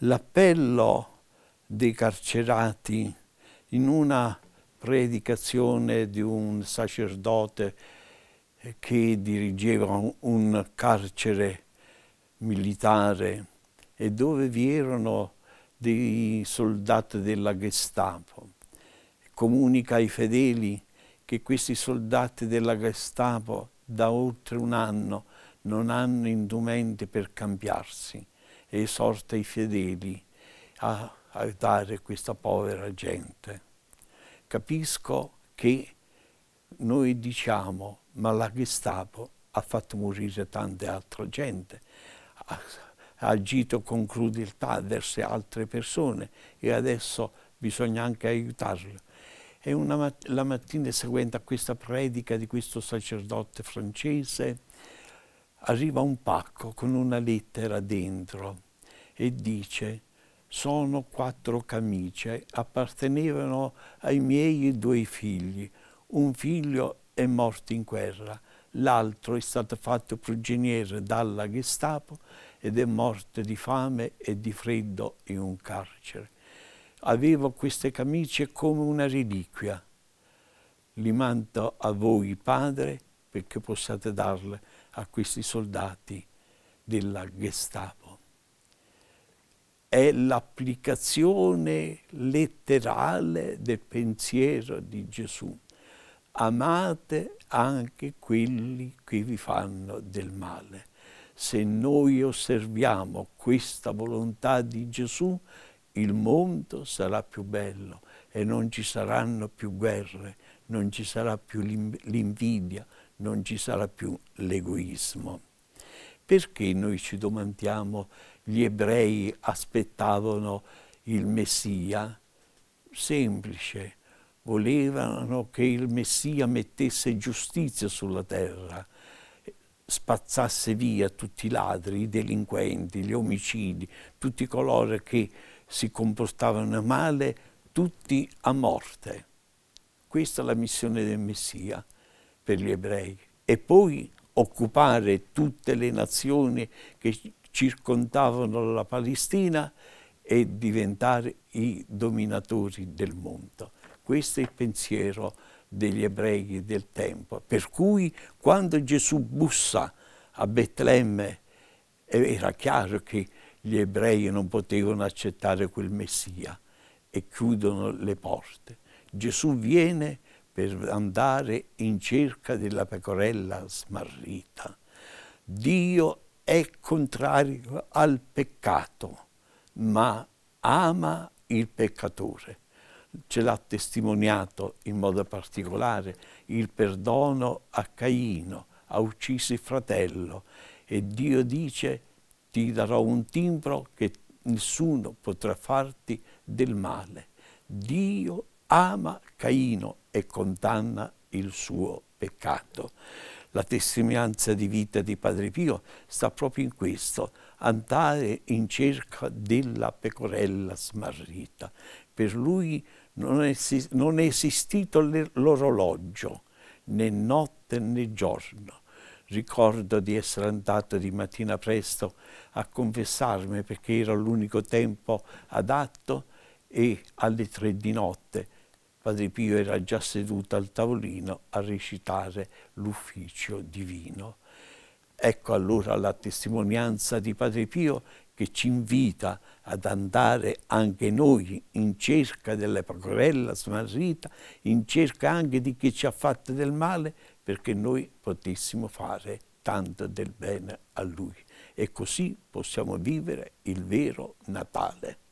l'appello dei carcerati in una predicazione di un sacerdote che dirigeva un carcere militare e dove vi erano dei soldati della Gestapo. Comunica ai fedeli che questi soldati della Gestapo da oltre un anno non hanno indumenti per cambiarsi e esorta i fedeli a aiutare questa povera gente. Capisco che noi diciamo, ma la Gestapo ha fatto morire tante altre gente, ha, ha agito con crudeltà verso altre persone e adesso bisogna anche aiutarle. E una, la mattina seguente a questa predica di questo sacerdote francese arriva un pacco con una lettera dentro e dice sono quattro camicie, appartenevano ai miei due figli. Un figlio è morto in guerra, l'altro è stato fatto prigioniero dalla Gestapo ed è morto di fame e di freddo in un carcere. Avevo queste camicie come una reliquia. Li mando a voi, Padre, perché possiate darle a questi soldati della Gestapo è l'applicazione letterale del pensiero di Gesù. Amate anche quelli che vi fanno del male. Se noi osserviamo questa volontà di Gesù, il mondo sarà più bello e non ci saranno più guerre, non ci sarà più l'invidia, non ci sarà più l'egoismo. Perché noi ci domandiamo gli ebrei aspettavano il Messia? Semplice, volevano che il Messia mettesse giustizia sulla terra, spazzasse via tutti i ladri, i delinquenti, gli omicidi, tutti coloro che si comportavano male, tutti a morte. Questa è la missione del Messia per gli ebrei. E poi occupare tutte le nazioni che circondavano la Palestina e diventare i dominatori del mondo. Questo è il pensiero degli ebrei del tempo. Per cui quando Gesù bussa a Betlemme era chiaro che gli ebrei non potevano accettare quel Messia e chiudono le porte. Gesù viene per andare in cerca della pecorella smarrita. Dio è contrario al peccato, ma ama il peccatore. Ce l'ha testimoniato in modo particolare il perdono a Caino, ha ucciso il fratello e Dio dice ti darò un timbro che nessuno potrà farti del male. Dio ama Caino e condanna il suo peccato. La testimonianza di vita di Padre Pio sta proprio in questo, andare in cerca della pecorella smarrita. Per lui non è, non è esistito l'orologio, né notte né giorno. Ricordo di essere andato di mattina presto a confessarmi perché era l'unico tempo adatto e alle tre di notte Padre Pio era già seduto al tavolino a recitare l'ufficio divino. Ecco allora la testimonianza di Padre Pio che ci invita ad andare anche noi in cerca della smarrita, in cerca anche di chi ci ha fatto del male, perché noi potessimo fare tanto del bene a Lui. E così possiamo vivere il vero Natale.